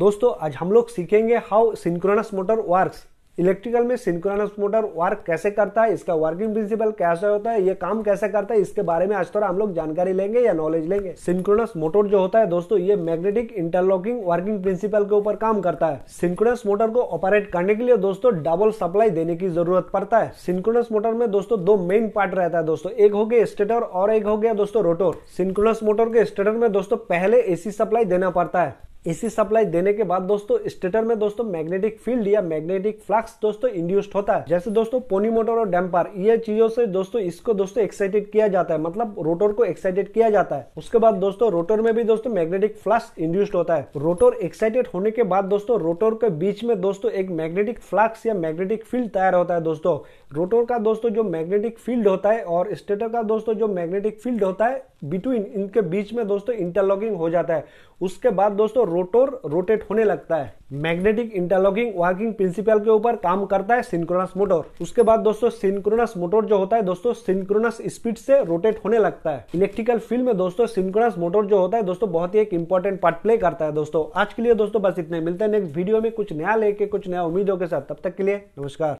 दोस्तों आज हम लोग सीखेंगे how synchronous motor work electrical में सिंक्रोनस मोटर वर्क कैसे करता है इसका वर्किंग प्रिंसिपल कैसे होता है ये काम कैसे करता है इसके बारे में आज थोड़ा हम लोग जानकारी लेंगे या नॉलेज लेंगे सिंक्रोनस मोटर जो होता है दोस्तों ये मैग्नेटिक इंटरलॉकिंग वर्किंग प्रिंसिपल के ऊपर काम करता है सिंक्रोनस मोटर को ऑपरेट करने के लिए दोस्तों डबल सप्लाई देने की जरूरत पड़ता है सिंक्रोनस मोटर में दोस्तों दो मेन पार्ट रहता है दोस्तों एक हो गया स्टेटर और एक हो गया दोस्तों रोटोर सिंक्रोनस मोटर के स्टेटर में दोस्तों पहले एसी सप्लाई देना पड़ता है एसी सप्लाई देने के बाद दोस्तों स्टेटर में दोस्तों मैग्नेटिक फील्ड या मैग्नेटिक फ्लक्स दोस्तों इंड्यूस्ड होता है जैसे दोस्तों पोनी मोटर और डैम्पर ये चीजों से दोस्तों इसको दोस्तों एक्साइटेड किया जाता है मतलब रोटर को एक्साइटेड किया जाता है उसके बाद दोस्तों रोटर में भी दोस्तों मैग्नेटिक फ्लक्स इंड्यूस्ड होता है रोटर एक्साइटेड होने के बाद दोस्तों रोटर के बीच में दोस्तों एक मैग्नेटिक फ्लक्स या मैग्नेटिक फील्ड तैयार होता है दोस्तों रोटर का दोस्तों जो मैग्नेटिक फील्ड होता है और स्टेटर का दोस्तों जो मैग्नेटिक फील्ड होता है बिटवीन इनके बीच में दोस्तों इंटरलॉकिंग हो जाता है उसके बाद दोस्तों रोटर रोटेट होने लगता है मैग्नेटिक इंटरलॉकिंग वर्किंग प्रिंसिपल के ऊपर काम करता है सिंक्रोनस मोटर उसके बाद दोस्तों सिंक्रोनस मोटर जो होता है दोस्तों सिंक्रोनस स्पीड से रोटेट होने लगता है इलेक्ट्रिकल फील्ड में दोस्तों सिंक्रोनस मोटर जो होता है दोस्तों बहुत ही एक इंपॉर्टेंट पार्ट प्ले करता है दोस्तों आज के लिए दोस्तों बस इतने मिलते हैं नेक्स्ट वीडियो में कुछ नया लेके कुछ नया उम्मीदों के साथ तब तक के लिए नमस्कार